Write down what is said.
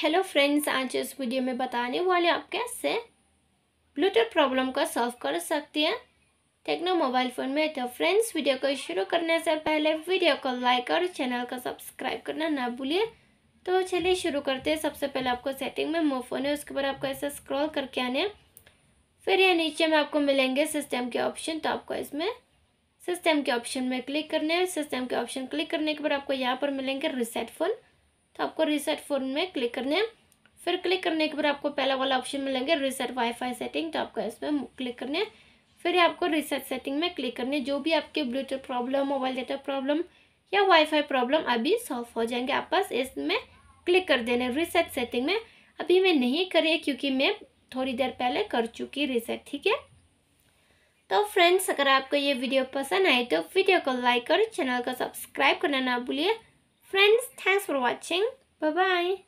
Hello friends आज इस video में बताने वाले आप कैसे ब्लूटूथ प्रॉब्लम को सॉल्व कर सकते हैं टेक्नो मोबाइल फ़ोन में तो फ्रेंड्स वीडियो को शुरू करने से पहले वीडियो को लाइक और चैनल को सब्सक्राइब करना ना भूलिए तो चलिए शुरू करते हैं सबसे पहले आपको सेटिंग में मो फोन है उसके बाद आपको ऐसे स्क्रॉल करके आने फिर यहाँ नीचे में आपको मिलेंगे सिस्टम के ऑप्शन तो आपको इसमें सिस्टम के ऑप्शन में क्लिक करने सिस्टम के ऑप्शन क्लिक करने के बाद आपको यहाँ पर मिलेंगे रिसेट फ़ोन तो आपको रीसेट फ़ोन में क्लिक करने फिर क्लिक करने के बाद आपको पहला वाला ऑप्शन मिलेंगे रीसेट वाईफाई सेटिंग तो आपको इसमें क्लिक करने फिर आपको रीसेट सेटिंग में क्लिक करने जो भी आपके Bluetooth problem mobile data problem या वाईफाई प्रॉब्लम अभी सॉल्व हो जाएंगे आप बस इसमें क्लिक कर देने रीसेट सेटिंग में अभी मैं नहीं करी क्योंकि मैं थोड़ी देर पहले कर चुकी रीसेट ठीक है तो फ्रेंड्स अगर आपको ये वीडियो पसंद आए तो वीडियो को लाइक और चैनल को सब्सक्राइब करना ना भूलिए Friends, thanks for watching. Bye-bye.